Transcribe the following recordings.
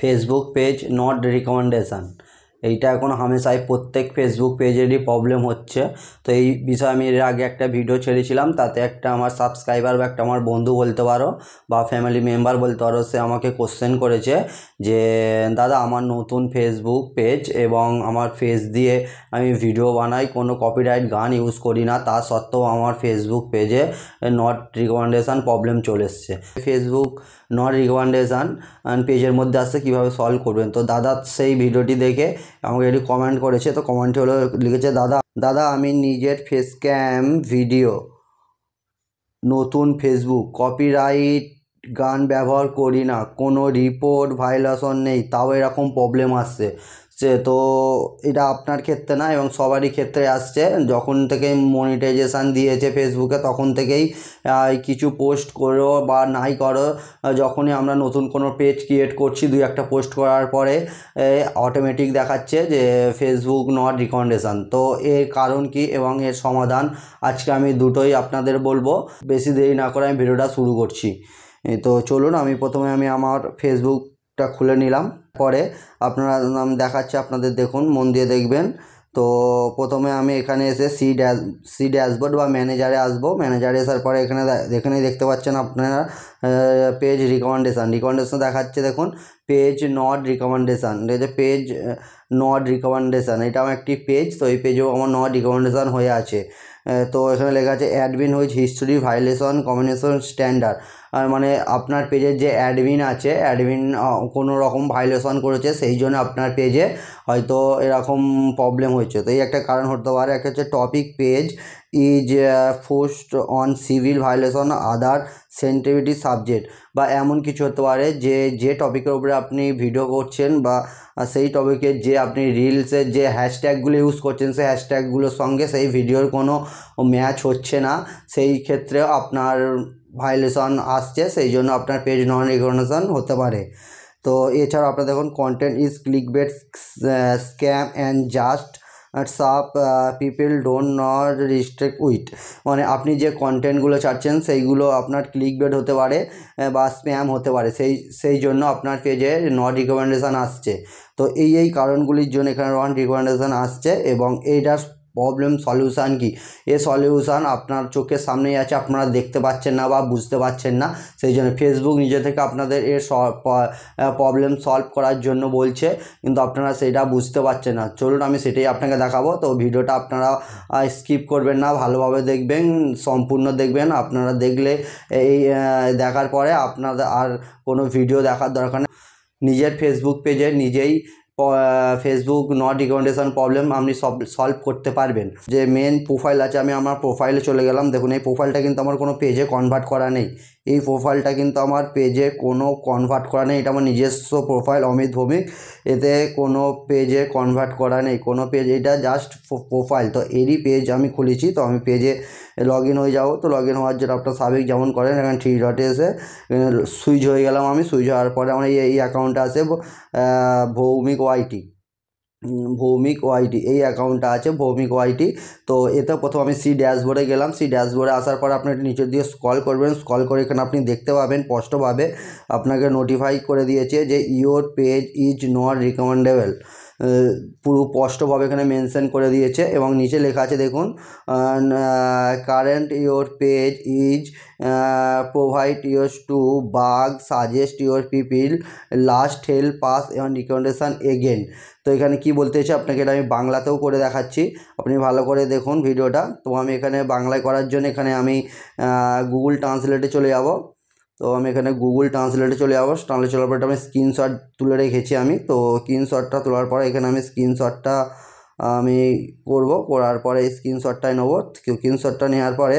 Facebook page not recommendation এইটা এখন হামেশাই প্রত্যেক ফেসবুক পেজেরই প্রবলেম হচ্ছে তো এই বিষয়ে আমি এর আগে একটা ভিডিও ছেড়েছিলাম তাতে একটা আমার সাবস্ক্রাইবার বা একটা আমার বন্ধু বলতে পারো বা ফ্যামিলি মেম্বার বলতে পারো সে আমাকে কোশ্চেন করেছে যে দাদা আমার নতুন ফেসবুক পেজ এবং আমার ফেস দিয়ে আমি ভিডিও বানাই কোনো কপিরাইট গান ইউজ করি না তা সত্ত্বেও আমার ফেসবুক পেজে নট রিকমেন্ডেশান প্রবলেম চলে এসছে ফেসবুক নট রিকমেন্ডেশান পেজের মধ্যে আসছে কীভাবে সলভ করবেন তো দাদা সেই ভিডিওটি দেখে আমাকে এটি কমেন্ট করেছে তো কমেন্টটি হলো লিখেছে দাদা দাদা আমি নিজের ফেস ক্যাম ভিডিও নতুন ফেসবুক কপিরাইট গান ব্যবহার করি না কোনো রিপোর্ট ভাইলেশন নেই তাও এরকম প্রবলেম আসছে সে তো এটা আপনার ক্ষেত্রে না এবং সবারই ক্ষেত্রে আসছে যখন থেকে মনিটাইজেশান দিয়েছে ফেসবুকে তখন থেকেই কিছু পোস্ট করো বা নাই করো যখনই আমরা নতুন কোনো পেজ ক্রিয়েট করছি দুই একটা পোস্ট করার পরে অটোমেটিক দেখাচ্ছে যে ফেসবুক নট রিকমেন্ডেশান তো এর কারণ কি এবং এর সমাধান আজকে আমি দুটোই আপনাদের বলবো বেশি দেরি না করে আমি ভিডিওটা শুরু করছি তো চলুন আমি প্রথমে আমি আমার ফেসবুক টা খুলে নিলাম পরে আপনারা নাম দেখাচ্ছে আপনাদের দেখুন মন দিয়ে দেখবেন তো প্রথমে আমি এখানে এসে সি ড্যাশ সি ড্যাশবোর্ড বা ম্যানেজারে আসবো ম্যানেজারে আসার পরে এখানে এখানেই দেখতে পাচ্ছেন আপনারা পেজ রিকমেন্ডেশান রিকমেন্ডেশন দেখাচ্ছে দেখুন পেজ নট রিকমেন্ডেশান যে পেজ নট রিকমেন্ডেশান এটা আমার একটি পেজ তো এই পেজেও আমার নট রিকমেন্ডেশান হয়ে আছে তো এখানে লেখা আছে admin which history violation communication standard মানে আপনার পেজের যে অ্যাডমিন আছে অ্যাডমিন কোনো রকম ভাইলেশন করেছে সেই জন্য আপনার পেজে হয়তো এরকম প্রবলেম হয়েছে তো এই একটা কারণ হতে পারে একটা হচ্ছে topic page is post on civil violation other sensitivity subject বা এমন কিছু হতে পারে যে যে টপিকের উপরে আপনি ভিডিও করছেন বা সেই টপিকের যে আপনি রিলসের যে হ্যাশট্যাগুলো ইউজ করছেন সেই হ্যাশট্যাগুলোর সঙ্গে সেই ভিডিওর কোনো ম্যাচ হচ্ছে না সেই ক্ষেত্রে আপনার ভায়োলেশন আসছে সেই জন্য আপনার পেজ নন রিকগনেশন হতে পারে তো এছাড়া আপনার দেখুন content is click bait scam and just sub people don't not restrict with মানে আপনি যে কন্টেন্টগুলো চাচ্ছেন সেইগুলো আপনার ক্লিক বেড হতে পারে বা স্প্যাম হতে পারে সেই সেই জন্য আপনার পেজে নট রিকমেন্ডেশান আসছে তো এই এই কারণগুলির জন্য এখানে নট রিকমেন্ডেশান আসছে এবং এইটার প্রবলেম সলিউশান কি এ সলিউশান আপনার চোখের সামনেই আছে আপনারা দেখতে পাচ্ছেন না বা বুঝতে পাচ্ছেন না সেই জন্য ফেসবুক নিজে থেকে আপনাদের এর প্রবলেম সলভ করার জন্য বলছে কিন্তু আপনারা সেটা বুঝতে পারছেন না চলুন আমি সেটাই আপনাকে দেখাবো তো ভিডিওটা আপনারা স্কিপ করবেন না ভালোভাবে দেখবেন সম্পূর্ণ দেখবেন আপনারা দেখলে এই দেখার পরে আপনাদের আর কোনো ভিডিও দেখার দরকার নেই নিজের ফেসবুক পেজে নিজেই ফেসবুক নট রিকমেন্ডেশন প্রবলেম আপনি সব সলভ করতে পারবেন যে মেন প্রোফাইল আছে আমি আমার প্রোফাইলে চলে গেলাম দেখুন এই প্রোফাইলটা কিন্তু আমার কোনো পেজে কনভার্ট করা নেই এই প্রোফাইলটা কিন্তু আমার পেজে কোনো কনভার্ট করা নেই এটা আমার নিজস্ব প্রোফাইল অমিত ভৌমিক এতে কোনো পেজে কনভার্ট করা নেই কোনো পেজ এটা জাস্ট প্রোফাইল তো এরই পেজ আমি খুলেছি তো আমি পেজে লগ ইন হয়ে যাবো তো লগ ইন হওয়ার জন্য আপনার সাবেক যেমন করেন এখানে থ্রি ডটে এসে সুইচ হয়ে গেলাম আমি সুইচ হওয়ার পরে আমার এই অ্যাকাউন্টটা আছে ভৌমিক ওয়াইটি ভৌমিক ওয়াইটি এই অ্যাকাউন্টটা আছে ভৌমিক ওয়াইটি তো এতে প্রথম আমি সি ড্যাশবোর্ডে গেলাম সি ড্যাশবোর্ডে আসার পর আপনি নিচের দিয়ে স্কল করবেন স্কল করে এখানে আপনি দেখতে পাবেন স্পষ্টভাবে আপনাকে নোটিফাই করে দিয়েছে যে your page is not recommendable পুরো স্পষ্টভাবে এখানে মেনশন করে দিয়েছে এবং নিচে লেখা আছে দেখুন current your page is provide your to bug suggest your people last help pass এবং রিকমেন্ডেশান এগেন তো এখানে কি বলতে চাই আপনাকে এটা আমি বাংলাতেও করে দেখাচ্ছি আপনি ভালো করে দেখুন ভিডিওটা তো আমি এখানে বাংলায় করার জন্য এখানে আমি গুগল ট্রান্সলেটে চলে যাব তো আমি এখানে গুগল ট্রান্সলেটে চলে যাবো ট্রান্সলেট চলার পরে আমি স্ক্রিনশট তুলে রেখেছি আমি তো স্ক্রিনশটটা তোলার পরে এখানে আমি স্ক্রিনশটটা আমি করব করার পরে স্ক্রিনশটটাই নেব স্ক্রিনশটটা নেওয়ার পরে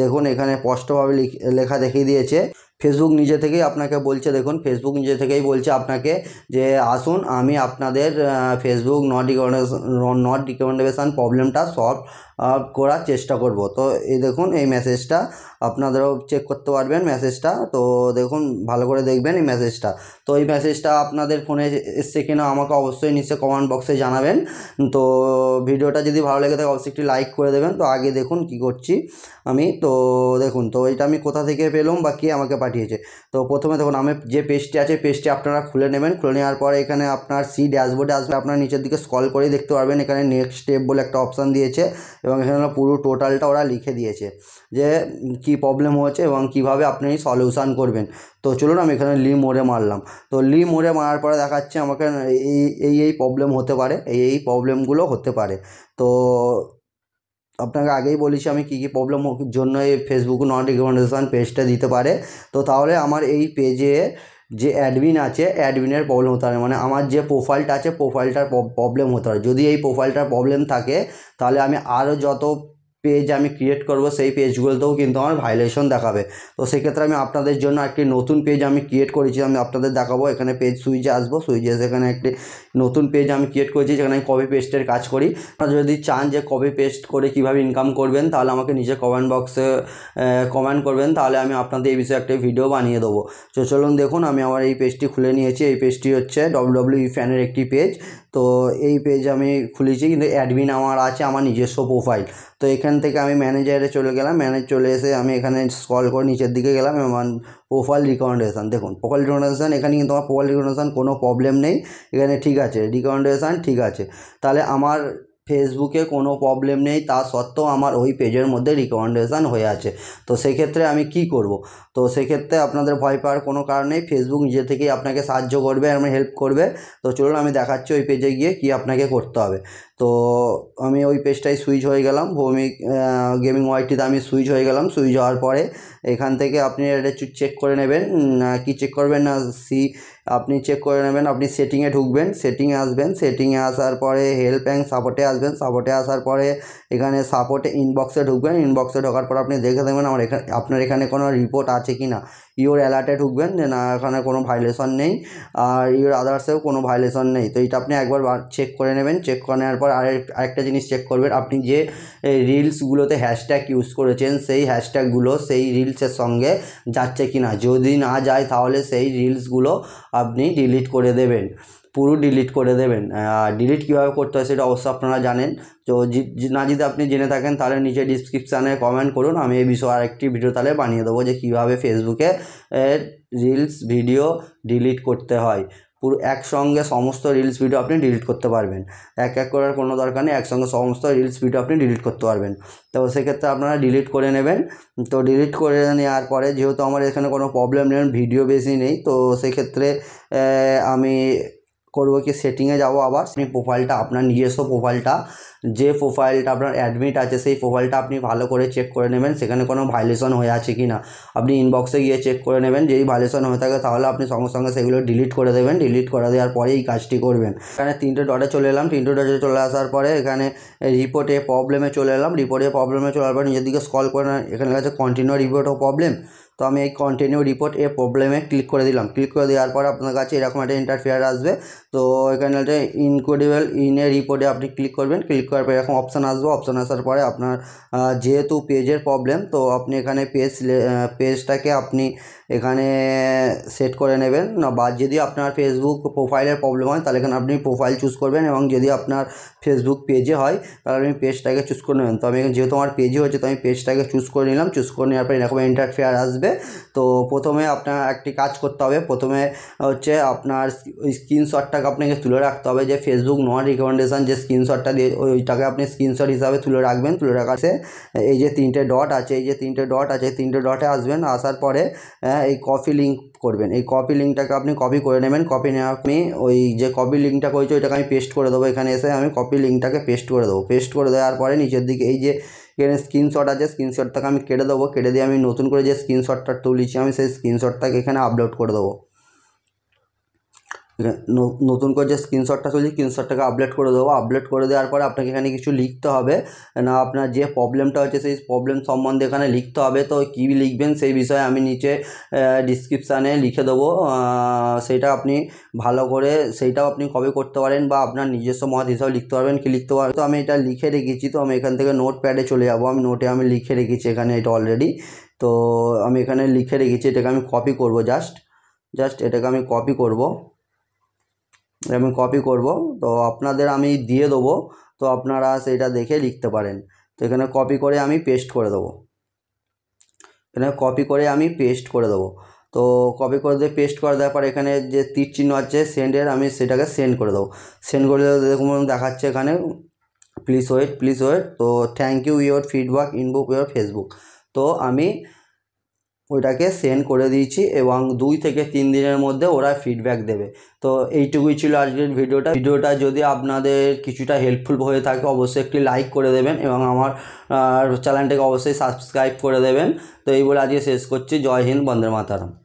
দেখুন এখানে স্পষ্টভাবে লেখা দেখিয়ে দিয়েছে ফেসবুক নিজে থেকেই আপনাকে বলছে দেখুন ফেসবুক নিজে থেকেই বলছে আপনাকে যে আসুন আমি আপনাদের Facebook not recommendation not recommendation প্রবলেমটা সলভ করার চেষ্টা করব তো এই দেখুন এই মেসেজটা আপনারাও চেক করতে পারবেন মেসেজটা তো দেখুন ভালো করে দেখবেন এই মেসেজটা তো এই মেসেজটা আপনাদের ফোনে এসছে কিনা আমাকে অবশ্যই নিচে কমেন্ট বক্সে জানাবেন তো ভিডিওটা যদি ভালো লেগে থাকে অবশ্যই একটি লাইক করে দেবেন তো আগে দেখুন কি করছি আমি তো দেখুন তো এটা আমি কোথা থেকে পেলাম বা কে আমাকে পাঠিয়েছে তো প্রথমে দেখুন আমি যে পেজটি আছে পেজটি আপনারা খুলে নেবেন খুলে নেওয়ার পরে এখানে আপনার সি ড্যাশবোর্ডে আসবে আপনার নিচের দিকে স্কল করেই দেখতে পারবেন এখানে নেক্সট স্টেপ বলে একটা অপশান দিয়েছে এবং এখানে পুরো টোটালটা ওরা লিখে দিয়েছে যে কি প্রবলেম হয়েছে এবং কিভাবে আপনি সলিউশান করবেন তো চলুন আমি এখানে লি মোড়ে মারলাম তো লি মোড়ে মারার পরে দেখাচ্ছে আমাকে এই এই এই প্রবলেম হতে পারে এই এই প্রবলেমগুলো হতে পারে তো আপনাকে আগেই বলেছি আমি কী কী প্রবলেম জন্য এই ফেসবুক নট রিকমেন্ডেশন পেজটা দিতে পারে তো তাহলে আমার এই পেজে যে অ্যাডমিন আছে অ্যাডমিনের প্রবলেম হতে পারে মানে আমার যে প্রোফাইলটা আছে প্রোফাইলটার প্রবলেম হতে পারে যদি এই প্রোফাইলটার প্রবলেম থাকে তাহলে আমি আরও যত পেজ আমি ক্রিয়েট করব সেই পেজগুলোতেও কিন্তু আমার ভাইলেশন দেখাবে তো সেক্ষেত্রে আমি আপনাদের জন্য একটি নতুন পেজ আমি ক্রিয়েট করেছি আমি আপনাদের দেখাবো এখানে পেজ সুইচে আসবো সুইচে সেখানে একটি নতুন পেজ আমি ক্রিয়েট করেছি যেখানে আমি কপি পেস্টের কাজ করি আপনারা যদি চান যে কপি পেস্ট করে কিভাবে ইনকাম করবেন তাহলে আমাকে নিজে কমেন্ট বক্সে কমেন্ট করবেন তাহলে আমি আপনাদের এই বিষয়ে একটা ভিডিও বানিয়ে দেবো তো চলুন দেখুন আমি আমার এই পেজটি খুলে নিয়েছি এই পেজটি হচ্ছে ডব্লিউডব্লিউ ফ্যানের e একটি পেজ তো এই পেজ আমি খুলেছি কিন্তু অ্যাডমিন আমার আছে আমার নিজস্ব প্রোফাইল তো এখান থেকে আমি ম্যানেজারে চলে গেলাম ম্যানেজ চলে এসে আমি এখানে স্কল করে নিচের দিকে গেলাম আমার প্রোফাইল রিকমেন্ডেশান দেখুন প্রোফাইল রিকমেন্ডেশান এখানে কিন্তু আমার প্রোফাইল রিকমেন্ডেশান কোনো প্রবলেম নেই এখানে ঠিক আছে রিকমেন্ডেশান ঠিক আছে তাহলে আমার ফেসবুকে কোনো প্রবলেম নেই তা সত্ত্বেও আমার ওই পেজের মধ্যে রিকমেন্ডেশান হয়ে আছে তো সেক্ষেত্রে আমি কি করব তো সেক্ষেত্রে আপনাদের ভয় পাওয়ার কোনো কারণ নেই ফেসবুক নিজে থেকেই আপনাকে সাহায্য করবে আমার হেল্প করবে তো চলুন আমি দেখাচ্ছি ওই পেজে গিয়ে কি আপনাকে করতে হবে তো আমি ওই পেজটাই সুইচ হয়ে গেলাম ভৌমিক গেমিং ওয়াইটিতে আমি সুইচ হয়ে গেলাম সুইচ হওয়ার পরে এখান থেকে আপনি এটা চেক করে নেবেন কি চেক করবেন না সি আপনি চেক করে নেবেন আপনি সেটিংয়ে ঢুকবেন সেটিংয়ে আসবেন সেটিংয়ে আসার পরে হেল্প অ্যান্ড সাপোর্টে আসবেন সাপোর্টে আসার পরে এখানে সাপোর্টে ইনবক্সে ঢুকবেন ইনবক্সে ঢোকার পর আপনি দেখে দেবেন আমার এখানে আপনার এখানে কোনো রিপোর্ট আছে কি না ইওর অ্যালার্টে ঢুকবেন যে না এখানে কোনো ভাইলেশন নেই আর ইওর আদার্সেও কোনো ভাইলেশন নেই তো এটা আপনি একবার চেক করে নেবেন চেক করে নেওয়ার পর আর আরেকটা জিনিস চেক করবেন আপনি যে রিলসগুলোতে হ্যাশট্যাগ ইউজ করেছেন সেই হ্যাশট্যাগুলো সেই রিলসের সঙ্গে যাচ্ছে কি না যদি না যায় তাহলে সেই রিলসগুলো আপনি ডিলিট করে দেবেন পুরো ডিলিট করে দেবেন আর ডিলিট কীভাবে করতে হয় সেটা অবশ্যই আপনারা জানেন তো না যদি আপনি জেনে থাকেন তাহলে নিচে ডিসক্রিপশানে কমেন্ট করুন আমি এই বিষয়ে আরেকটি ভিডিও তাহলে বানিয়ে দেবো যে কীভাবে ফেসবুকে রিলস ভিডিও ডিলিট করতে হয় পুরো একসঙ্গে সমস্ত রিলস ভিডিও আপনি ডিলিট করতে পারবেন এক এক করার কোনো দরকার নেই একসঙ্গে সমস্ত রিলস ভিডিও আপনি ডিলিট করতে পারবেন তো সেক্ষেত্রে আপনারা ডিলিট করে নেবেন তো ডিলিট করে নেওয়ার পরে যেহেতু আমার এখানে কোনো প্রবলেম নেই ভিডিও বেশি নেই তো সেক্ষেত্রে আমি করবকে সেটিং এ যাও আবার আপনি প্রোফাইলটা আপনার নিজের সো প্রোফাইলটা যে প্রোফাইলটা আপনার অ্যাডমিট আছে সেই প্রোফাইলটা আপনি ভালো করে চেক করে নেবেন সেখানে কোনো ভায়োলেশন হয়ে আছে কি না আপনি ইনবক্সে গিয়ে চেক করে নেবেন যদি ভায়োলেশন হয়ে থাকে তাহলে আপনি সঙ্গে সঙ্গে সেগুলো ডিলিট করে দেবেন ডিলিট করে দেওয়ার পরে এই কাজটি করবেন এখানে তিনটে ডটে চলে এলাম তিনটে ডটে চলে আসার পরে এখানে রিপোর্টে প্রবলেমে চলে এলাম রিপোর্টে প্রবলেমে চলার পরে নিজের দিকে স্কল করে এখানে আছে কন্টিনিউ রিপোর্ট ও প্রবলেম তো আমি এই কন্টিনিউ রিপোর্ট এ প্রবলেমে ক্লিক করে দিলাম ক্লিক করে দেওয়ার পর আপনার কাছে এরকম একটা ইন্টারফেয়ার আসবে তো এখানে একটা ইনকোডেবল ইন এ রিপোর্টে আপনি ক্লিক করবেন ক্লিক আর ভাই এখন অপশন আছে অপশন আসার পরে আপনার যেহেতু পেজের प्रॉब्लम তো আপনি এখানে পেজ পেজটাকে আপনি এখানে সেট করে নেবেন না বা যদি আপনার ফেসবুক প্রোফাইলের প্রবলেম হয় তাহলে এখানে আপনি প্রোফাইল চুজ করবেন এবং যদি আপনার ফেসবুক পেজে হয় তাহলে আপনি পেজটাকে চুজ করে নেবেন তো আমি যেহেতু আমার পেজে হচ্ছে তো আমি পেজটাকে চুজ করে নিলাম চুজ করে নেওয়ার পরে এরকম ইন্টারফেয়ার আসবে তো প্রথমে আপনার একটি কাজ করতে হবে প্রথমে হচ্ছে আপনার স্ক্রিনশটটাকে আপনাকে তুলে রাখতে হবে যে ফেসবুক নন রিকমেন্ডেশান যে স্ক্রিনশটটা দিয়ে ওইটাকে আপনি স্ক্রিনশট হিসাবে তুলে রাখবেন তুলে রাখার এই যে তিনটে ডট আছে এই যে তিনটে ডট আছে তিনটে ডটে আসবেন আসার পরে এই কপি লিঙ্ক করবেন এই কপি লিঙ্কটাকে আপনি কপি করে নেবেন কপি নেওয়া আপনি ওই যে কপি লিঙ্কটা করেছি ওইটাকে আমি পেস্ট করে দেবো এখানে এসে আমি কপি লিঙ্কটাকে পেস্ট করে দেবো পেস্ট করে দেওয়ার পরে নিচের দিকে এই যে এখানে স্ক্রিনশট আছে স্ক্রিনশটটাকে আমি কেটে দেবো কেটে দিয়ে আমি নতুন করে যে স্ক্রিনশটটা তুলেছি আমি সেই স্ক্রিনশটটাকে এখানে আপলোড করে দেবো নতুন করে যে স্ক্রিনশটটা চলছে স্ক্রিনশটটাকে আপলোড করে দেবো আপলোড করে দেওয়ার পরে আপনাকে এখানে কিছু লিখতে হবে না আপনার যে প্রবলেমটা হচ্ছে সেই প্রবলেম সম্বন্ধে এখানে লিখতে হবে তো কী লিখবেন সেই বিষয়ে আমি নিচে ডিসক্রিপশানে লিখে দেবো সেটা আপনি ভালো করে সেইটাও আপনি কবে করতে পারেন বা আপনার নিজস্ব মত হিসাবে লিখতে পারবেন কি লিখতে পারবেন তো আমি এটা লিখে রেখেছি তো আমি এখান থেকে নোট প্যাডে চলে যাবো আমি নোটে আমি লিখে রেখেছি এখানে এটা অলরেডি তো আমি এখানে লিখে রেখেছি এটাকে আমি কপি করব জাস্ট জাস্ট এটাকে আমি কপি করব আমি কপি করব তো আপনাদের আমি দিয়ে দেবো তো আপনারা সেটা দেখে লিখতে পারেন তো এখানে কপি করে আমি পেস্ট করে দেবো এখানে কপি করে আমি পেস্ট করে দেবো তো কপি করে দিয়ে পেস্ট করে দেওয়ার পর এখানে যে তীর চিহ্ন আছে সেন্ডের আমি সেটাকে সেন্ড করে দেবো সেন্ড করে দেওয়া দেখুন দেখাচ্ছে এখানে প্লিজ ওয়েট প্লিজ ওয়েট তো thank you your feedback in book your Facebook তো আমি ওইটাকে সেন্ড করে দিয়েছি এবং দুই থেকে তিন দিনের মধ্যে ওরা ফিডব্যাক দেবে তো এইটুকুই ছিল আজকের ভিডিওটা ভিডিওটা যদি আপনাদের কিছুটা হেল্পফুল হয়ে থাকে অবশ্যই একটি লাইক করে দেবেন এবং আমার চ্যানেলটাকে অবশ্যই সাবস্ক্রাইব করে দেবেন তো এই বলে আজকে শেষ করছি জয় হিন্দ বন্দে মাতারাম